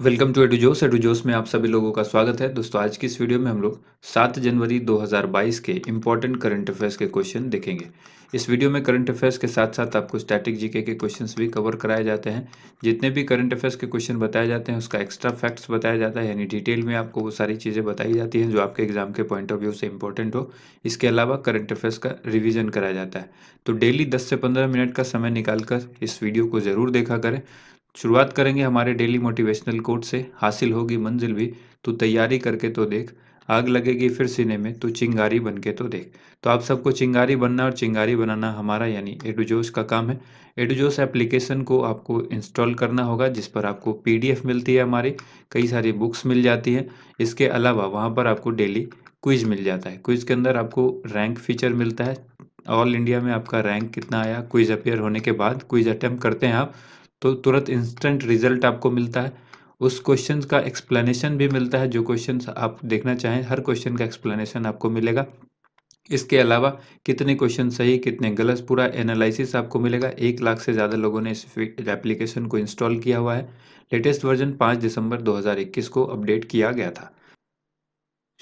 welcome to एडुजोस एडुजोस में आप सभी लोगों का स्वागत है दोस्तों आज की इस वीडियो में हम लोग 7 जनवरी 2022 के इम्पॉर्टेंट करंट अफेयर्स के क्वेश्चन देखेंगे इस वीडियो में करंट अफेयर्स के साथ साथ आपको स्टैटिक जीके के क्वेश्चंस भी कवर कराए जाते हैं जितने भी करंट अफेयर्स के क्वेश्चन बताए जाते हैं उसका एक्स्ट्रा फैक्ट्स बताया जाता है यानी डिटेल में आपको वो सारी चीज़ें बताई जाती हैं जो आपके एग्जाम के पॉइंट ऑफ व्यू से इंपॉर्टेंट हो इसके अलावा करंट अफेयर्स का रिविजन कराया जाता है तो डेली दस से पंद्रह मिनट का समय निकालकर इस वीडियो को ज़रूर देखा करें शुरुआत करेंगे हमारे डेली मोटिवेशनल कोट से हासिल होगी मंजिल भी तू तैयारी करके तो देख आग लगेगी फिर सीने में तो चिंगारी बन के तो देख तो आप सबको चिंगारी बनना और चिंगारी बनाना हमारा यानी एडुजोस का काम है एडुजोस एप्लीकेशन को आपको इंस्टॉल करना होगा जिस पर आपको पीडीएफ मिलती है हमारी कई सारी बुक्स मिल जाती हैं इसके अलावा वहाँ पर आपको डेली क्विज मिल जाता है क्विज के अंदर आपको रैंक फीचर मिलता है ऑल इंडिया में आपका रैंक कितना आया क्विज अपेयर होने के बाद क्विज अटैम्प्ट करते हैं आप तो तुरंत इंस्टेंट रिजल्ट आपको मिलता है उस क्वेश्चन का एक्सप्लेनेशन भी मिलता है जो क्वेश्चन आप देखना चाहें हर क्वेश्चन का एक्सप्लेनेशन आपको मिलेगा इसके अलावा कितने क्वेश्चन सही कितने गलत पूरा एनालिसिस आपको मिलेगा एक लाख से ज़्यादा लोगों ने इस एप्लीकेशन को इंस्टॉल किया हुआ है लेटेस्ट वर्जन पाँच दिसंबर दो को अपडेट किया गया था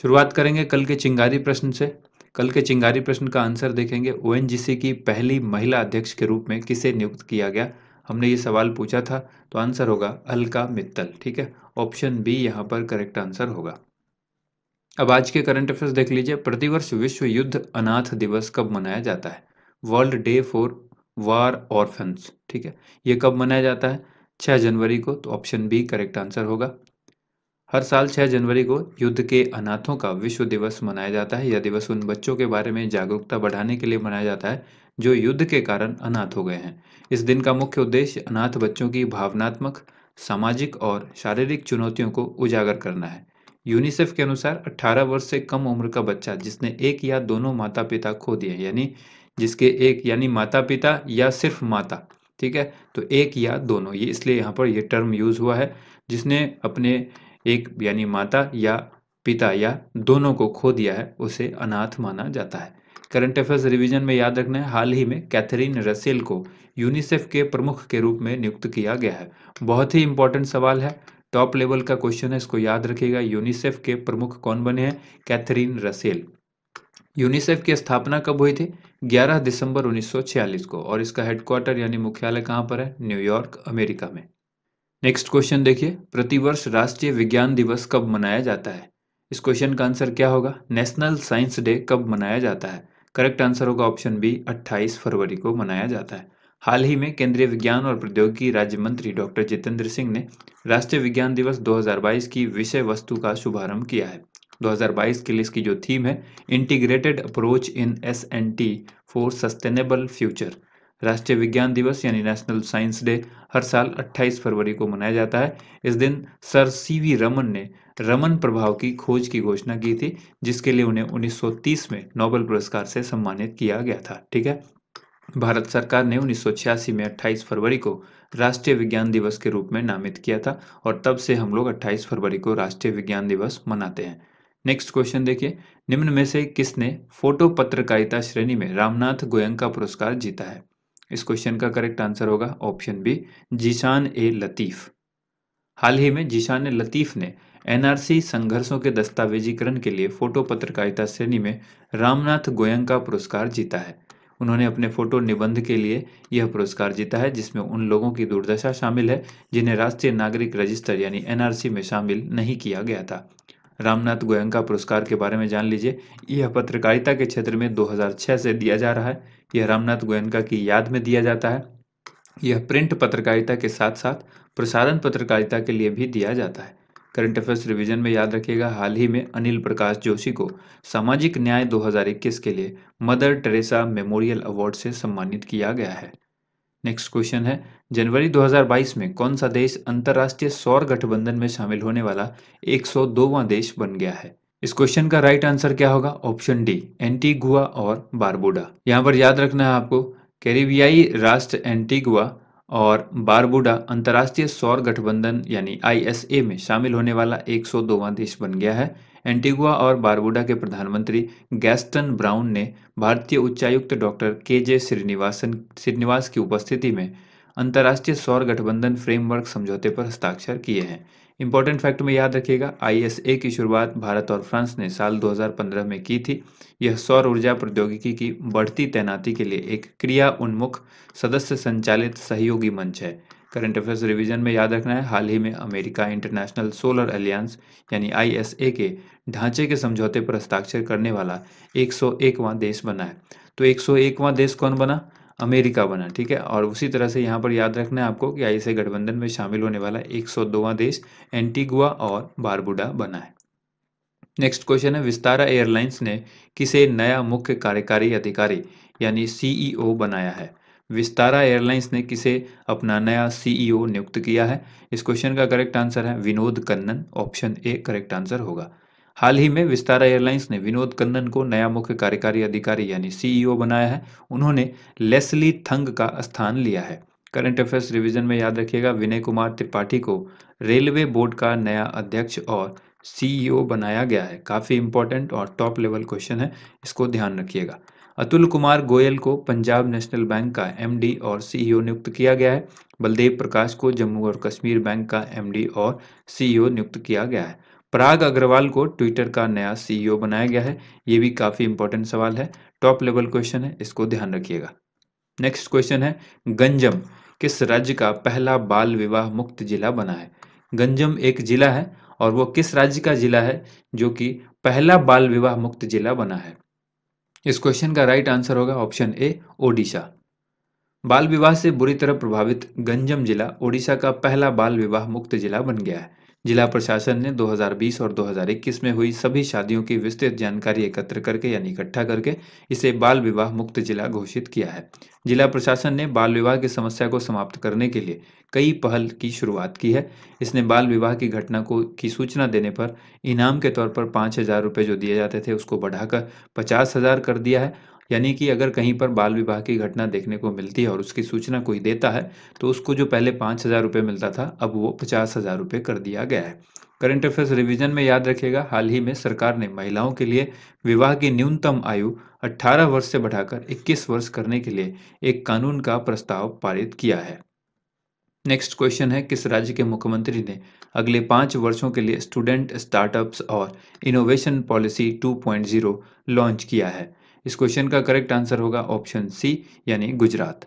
शुरुआत करेंगे कल के चिंगारी प्रश्न से कल के चिंगारी प्रश्न का आंसर देखेंगे ओ की पहली महिला अध्यक्ष के रूप में किसे नियुक्त किया गया हमने ये सवाल पूछा था तो आंसर होगा अलका मित्तल ठीक है ऑप्शन बी यहाँ पर करेक्ट आंसर होगा अब आज के करंट अफेयर्स देख लीजिए प्रतिवर्ष विश्व युद्ध अनाथ दिवस कब मनाया जाता है world day for war orphans ठीक है ये कब मनाया जाता है छह जनवरी को तो ऑप्शन बी करेक्ट आंसर होगा हर साल 6 जनवरी को युद्ध के अनाथों का विश्व दिवस मनाया जाता है यह दिवस उन बच्चों के बारे में जागरूकता बढ़ाने के लिए मनाया जाता है जो युद्ध के कारण अनाथ हो गए हैं इस दिन का मुख्य उद्देश्य अनाथ बच्चों की भावनात्मक सामाजिक और शारीरिक चुनौतियों को उजागर करना है यूनिसेफ के अनुसार 18 वर्ष से कम उम्र का बच्चा जिसने एक या दोनों माता पिता खो दिए यानी जिसके एक यानी माता पिता या सिर्फ माता ठीक है तो एक या दोनों ये इसलिए यहाँ पर यह टर्म यूज हुआ है जिसने अपने एक यानी माता या पिता या दोनों को खो दिया है उसे अनाथ माना जाता है करंट अफेयर्स रिवीजन में याद रखना है हाल ही में कैथरीन रसेल को यूनिसेफ के प्रमुख के रूप में नियुक्त किया गया है बहुत ही इंपॉर्टेंट सवाल है टॉप लेवल का क्वेश्चन है इसको याद रखिएगा यूनिसेफ के प्रमुख कौन बने हैं कैथरीन रसेल यूनिसेफ की स्थापना कब हुई थी 11 दिसंबर 1946 को और इसका हेडक्वार्टर यानी मुख्यालय कहाँ पर है न्यूयॉर्क अमेरिका में नेक्स्ट क्वेश्चन देखिए प्रतिवर्ष राष्ट्रीय विज्ञान दिवस कब मनाया जाता है इस क्वेश्चन का आंसर क्या होगा नेशनल साइंस डे कब मनाया जाता है करेक्ट आंसर होगा ऑप्शन बी 28 फरवरी को मनाया जाता है हाल ही में केंद्रीय विज्ञान और प्रौद्योगिकी राज्य मंत्री डॉक्टर जितेंद्र सिंह ने राष्ट्रीय विज्ञान दिवस 2022 की विषय वस्तु का शुभारंभ किया है 2022 के लिए इसकी जो थीम है integrated approach in S N T for sustainable future राष्ट्रीय विज्ञान दिवस यानी नेशनल साइंस डे हर साल 28 फरवरी को मनाया जाता है इस दिन सर सी वी रमन ने रमन प्रभाव की खोज की घोषणा की थी जिसके लिए उन्हें 1930 में नोबेल पुरस्कार से सम्मानित किया गया था ठीक है भारत सरकार ने उन्नीस में 28 फरवरी को राष्ट्रीय विज्ञान दिवस के रूप में नामित किया था और तब से हम लोग 28 फरवरी को राष्ट्रीय विज्ञान दिवस मनाते हैं नेक्स्ट क्वेश्चन देखिए निम्न में से किसने फोटो पत्रकारिता श्रेणी में रामनाथ गोयंका पुरस्कार जीता है इस क्वेश्चन का करेक्ट आंसर होगा option B Zeeshan A Latif हाल ही में जीशान लतीफ़ ने एनआरसी संघर्षों के दस्तावेजीकरण के लिए फोटो पत्रकारिता श्रेणी में रामनाथ गोयंका पुरस्कार जीता है उन्होंने अपने फोटो निबंध के लिए यह पुरस्कार जीता है जिसमें उन लोगों की दुर्दशा शामिल है जिन्हें राष्ट्रीय नागरिक रजिस्टर यानी एनआरसी में शामिल नहीं किया गया था रामनाथ गोयंका पुरस्कार के बारे में जान लीजिए यह पत्रकारिता के क्षेत्र में 2006 से दिया जा रहा है यह रामनाथ गोयंका की याद में दिया जाता है यह प्रिंट पत्रकारिता के साथ साथ प्रसारण पत्रकारिता के लिए भी दिया जाता है करंट अफेयर्स रिवीजन में याद रखिएगा हाल ही में अनिल प्रकाश जोशी को सामाजिक न्याय 2021 के लिए मदर टेरेसा मेमोरियल अवार्ड से सम्मानित किया गया है नेक्स्ट क्वेश्चन है जनवरी 2022 में कौन सा देश अंतर्राष्ट्रीय सौर गठबंधन में शामिल होने वाला 102वां देश बन गया है इस क्वेश्चन का राइट आंसर क्या होगा ऑप्शन डी एंटीगुआ और बारबोडा यहाँ पर याद रखना है आपको कैरिबियाई राष्ट्र एंटीगुआ और बारबुडा अंतर्राष्ट्रीय सौर गठबंधन यानी आई में शामिल होने वाला एक देश बन गया है एंटीगुआ और बारबुडा के प्रधानमंत्री गैस्टन ब्राउन ने भारतीय उच्चायुक्त डॉक्टर के जे श्रीनिवासन श्रीनिवास की उपस्थिति में अंतर्राष्ट्रीय सौर गठबंधन फ्रेमवर्क समझौते पर हस्ताक्षर किए हैं इंपॉर्टेंट फैक्ट में याद रखिएगा आईएसए की शुरुआत भारत और फ्रांस ने साल 2015 में की थी यह सौर ऊर्जा प्रौद्योगिकी की बढ़ती तैनाती के लिए एक क्रिया उन्मुख सदस्य संचालित सहयोगी मंच है करंट अफेयर्स रिवीजन में याद रखना है हाल ही में अमेरिका इंटरनेशनल सोलर अलियांस यानी आई के ढांचे के समझौते पर हस्ताक्षर करने वाला एक देश बना है तो एक देश कौन बना अमेरिका बना ठीक है और उसी तरह से यहाँ पर याद रखना है आपको कि आई से गठबंधन में शामिल होने वाला एक देश एंटीगुआ और बारबुडा बना है नेक्स्ट क्वेश्चन है विस्तारा एयरलाइंस ने किसे नया मुख्य कार्यकारी अधिकारी यानी सीईओ e बनाया है विस्तारा एयरलाइंस ने किसे अपना नया सीईओ e नियुक्त किया है इस क्वेश्चन का करेक्ट आंसर है Vinod Kannan option A correct answer होगा हाल ही में विस्तारा एयरलाइंस ने विनोद कन्नन को नया मुख्य कार्यकारी अधिकारी यानी सीईओ e बनाया है उन्होंने लेस्ली थंग का स्थान लिया है करंट अफेयर्स रिवीजन में याद रखिएगा विनय कुमार त्रिपाठी को रेलवे बोर्ड का नया अध्यक्ष और सीईओ e बनाया गया है काफ़ी इंपॉर्टेंट और टॉप लेवल क्वेश्चन है इसको ध्यान रखिएगा अतुल कुमार गोयल को पंजाब नेशनल बैंक का एमडी और सीईओ e नियुक्त किया गया है बलदेव प्रकाश को जम्मू और कश्मीर बैंक का एमडी और सीईओ नियुक्त किया गया है पराग अग्रवाल को ट्विटर का नया सीईओ e बनाया गया है ये भी काफ़ी इंपॉर्टेंट सवाल है टॉप लेवल क्वेश्चन है इसको ध्यान रखिएगा नेक्स्ट क्वेश्चन है गंजम किस राज्य का पहला बाल विवाह मुक्त जिला बना है गंजम एक जिला है और वो किस राज्य का जिला है जो कि पहला बाल विवाह मुक्त जिला बना है इस क्वेश्चन का राइट आंसर होगा ऑप्शन ए ओडिशा बाल विवाह से बुरी तरह प्रभावित गंजम जिला ओडिशा का पहला बाल विवाह मुक्त जिला बन गया है जिला प्रशासन ने 2020 और 2021 में हुई सभी शादियों की विस्तृत जानकारी एकत्र करके यानी इकट्ठा करके इसे बाल विवाह मुक्त जिला घोषित किया है जिला प्रशासन ने बाल विवाह की समस्या को समाप्त करने के लिए कई पहल की शुरुआत की है इसने बाल विवाह की घटना को की सूचना देने पर इनाम के तौर पर पाँच हज़ार रुपये जो दिए जाते थे उसको बढ़ाकर पचास हज़ार कर दिया है यानी कि अगर कहीं पर बाल विवाह की घटना देखने को मिलती है और उसकी सूचना कोई देता है तो उसको जो पहले पाँच हज़ार रुपये मिलता था अब वो पचास हज़ार रुपये कर दिया गया है करंट अफेयर्स रिवीजन में याद रखेगा हाल ही में सरकार ने महिलाओं के लिए विवाह की न्यूनतम आयु 18 वर्ष से बढ़ाकर 21 वर्ष करने के लिए एक कानून का प्रस्ताव पारित किया है नेक्स्ट क्वेश्चन है किस राज्य के मुख्यमंत्री ने अगले पाँच वर्षों के लिए स्टूडेंट स्टार्टअप्स और इनोवेशन पॉलिसी 2.0 लॉन्च किया है इस क्वेश्चन का करेक्ट आंसर होगा ऑप्शन सी यानी गुजरात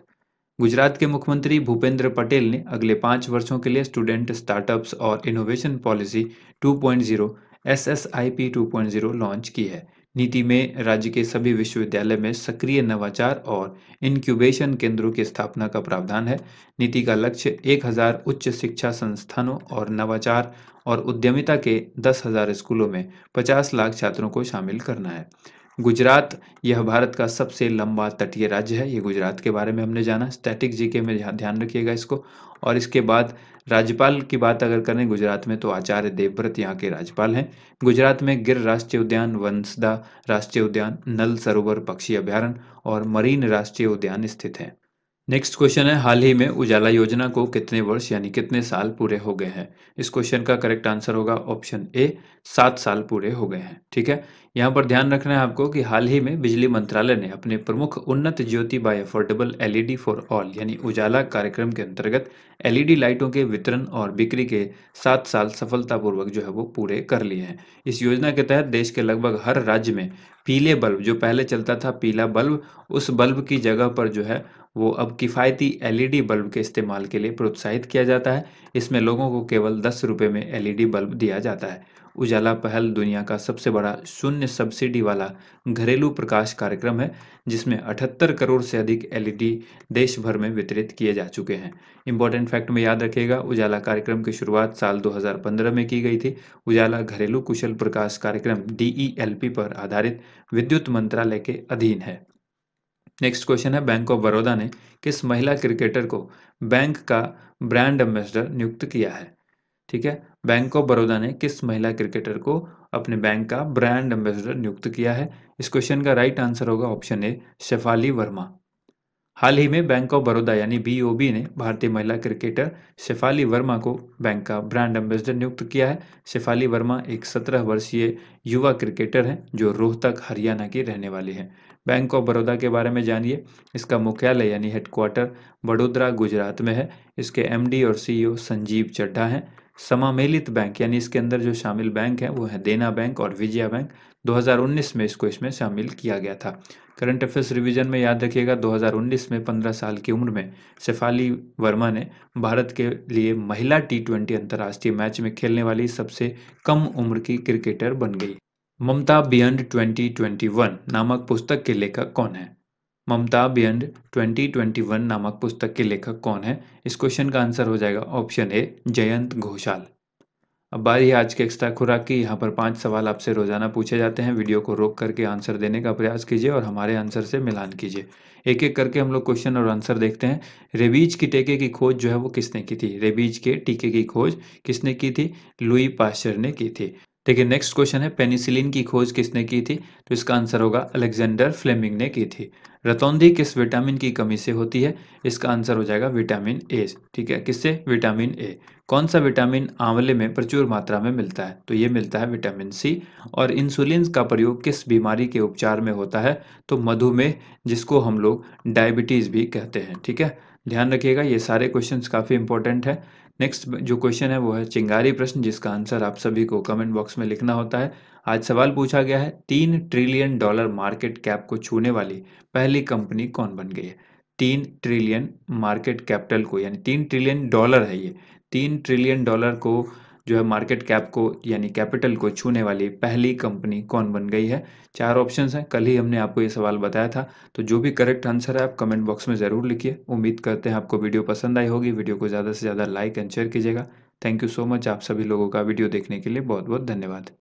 गुजरात के मुख्यमंत्री भूपेंद्र पटेल ने अगले पांच वर्षों के लिए स्टूडेंट स्टार्टअप्स और innovation policy 2.0 SSIP S launch की है नीति में राज्य के सभी विश्वविद्यालय में सक्रिय नवाचार और इनक्यूबेशन केंद्रों की स्थापना का प्रावधान है नीति का लक्ष्य 1000 उच्च शिक्षा संस्थानों और नवाचार और उद्यमिता के 10000 स्कूलों में 50 लाख छात्रों को शामिल करना है गुजरात यह भारत का सबसे लंबा तटीय राज्य है ये गुजरात के बारे में हमने जाना स्टैटिक जीके में ध्यान रखिएगा इसको और इसके बाद राज्यपाल की बात अगर करें गुजरात में तो आचार्य देवव्रत यहाँ के राज्यपाल हैं गुजरात में गिर राष्ट्रीय उद्यान वंशदा राष्ट्रीय उद्यान नल सरोवर पक्षी अभ्यारण्य और मरीन राष्ट्रीय उद्यान स्थित हैं नेक्स्ट क्वेश्चन है हाल ही में उजाला योजना को कितने वर्ष यानी कितने साल पूरे हो गए हैं इस क्वेश्चन का करेक्ट आंसर होगा ऑप्शन ए सात साल पूरे हो गए हैं ठीक है यहाँ पर ध्यान रखना है आपको कि हाल ही में बिजली मंत्रालय ने अपने प्रमुख Unnat Jyoti by affordable LED for all यानी उजाला कार्यक्रम के अंतर्गत एलईडी लाइटों के वितरण और बिक्री के सात साल सफलतापूर्वक जो है वो पूरे कर लिए हैं इस योजना के तहत देश के लगभग हर राज्य में पीले बल्ब जो पहले चलता था पीला बल्ब उस बल्ब की जगह पर जो है वो अब किफ़ायती एलईडी बल्ब के इस्तेमाल के लिए प्रोत्साहित किया जाता है इसमें लोगों को केवल दस रुपये में एलईडी बल्ब दिया जाता है उजाला पहल दुनिया का सबसे बड़ा शून्य सब्सिडी वाला घरेलू प्रकाश कार्यक्रम है जिसमें 78 करोड़ से अधिक एलईडी देश भर में वितरित किए जा चुके हैं इंपॉर्टेंट फैक्ट में याद रखिएगा उजाला कार्यक्रम की शुरुआत साल 2015 में की गई थी उजाला घरेलू कुशल प्रकाश कार्यक्रम डी पर आधारित विद्युत मंत्रालय के अधीन है नेक्स्ट क्वेश्चन है बैंक ऑफ बड़ौदा ने किस महिला क्रिकेटर को बैंक का ब्रांड एम्बेसडर नियुक्त किया है ठीक है बैंक ऑफ बड़ौदा ने किस महिला क्रिकेटर को अपने बैंक का ब्रांड एम्बेसडर नियुक्त किया है इस क्वेश्चन का राइट आंसर होगा ऑप्शन ए शेफाली वर्मा हाल ही में बैंक ऑफ बड़ौदा यानी बीओबी ने भारतीय महिला क्रिकेटर शेफाली वर्मा को बैंक का ब्रांड एम्बेसडर नियुक्त किया है शेफाली वर्मा एक सत्रह वर्षीय युवा क्रिकेटर हैं जो रोहतक हरियाणा की रहने वाली हैं बैंक ऑफ बड़ौदा के बारे में जानिए इसका मुख्यालय यानी हेडक्वार्टर वडोदरा गुजरात में है इसके एमडी और सीईओ e संजीव चड्ढा हैं समामेलित बैंक यानी इसके अंदर जो शामिल बैंक हैं वो हैं देना बैंक और विजया बैंक 2019 में इसको इसमें शामिल किया गया था करंट अफेयर्स रिवीजन में याद रखिएगा 2019 में 15 साल की उम्र में शेफाली वर्मा ने भारत के लिए महिला टी ट्वेंटी अंतर्राष्ट्रीय मैच में खेलने वाली सबसे कम उम्र की क्रिकेटर बन गई ममता बियंड 2021 नामक पुस्तक के लेखक कौन है ममता बियंड 2021 नामक पुस्तक के लेखक कौन है इस क्वेश्चन का आंसर हो जाएगा ऑप्शन ए जयंत घोषाल अब बारी आज के एक्स्ट्रा खुराक की यहाँ पर पांच सवाल आपसे रोजाना पूछे जाते हैं वीडियो को रोक करके आंसर देने का प्रयास कीजिए और हमारे आंसर से मिलान कीजिए एक एक करके हम लोग क्वेश्चन और आंसर देखते हैं रेबीज की टेके की खोज जो है वो किसने की थी रेबीज के टीके की खोज किसने की थी लुई पाशर ने की थी देखिए नेक्स्ट क्वेश्चन है पेनिसिलिन की खोज किसने की थी तो इसका आंसर होगा अलेक्जेंडर फ्लेमिंग ने की थी रतौंधी किस विटामिन की कमी से होती है इसका आंसर हो जाएगा विटामिन ए ठीक है किससे विटामिन ए कौन सा विटामिन आंवले में प्रचुर मात्रा में मिलता है तो ये मिलता है विटामिन सी और इंसुलिन का प्रयोग किस बीमारी के उपचार में होता है तो मधुमेह जिसको हम लोग डायबिटीज़ भी कहते हैं ठीक है ध्यान रखिएगा ये सारे क्वेश्चन काफ़ी इंपॉर्टेंट है नेक्स्ट जो क्वेश्चन है वो है चिंगारी प्रश्न जिसका आंसर आप सभी को कमेंट बॉक्स में लिखना होता है आज सवाल पूछा गया है तीन ट्रिलियन डॉलर मार्केट कैप को छूने वाली पहली कंपनी कौन बन गई है तीन ट्रिलियन मार्केट कैपिटल को यानी तीन ट्रिलियन डॉलर है ये तीन ट्रिलियन डॉलर को जो है मार्केट कैप को यानी कैपिटल को छूने वाली पहली कंपनी कौन बन गई है चार ऑप्शन हैं कल ही हमने आपको ये सवाल बताया था तो जो भी करेक्ट आंसर है आप कमेंट बॉक्स में ज़रूर लिखिए उम्मीद करते हैं आपको वीडियो पसंद आई होगी वीडियो को ज़्यादा से ज़्यादा लाइक एंड शेयर कीजिएगा थैंक यू सो मच आप सभी लोगों का वीडियो देखने के लिए बहुत बहुत धन्यवाद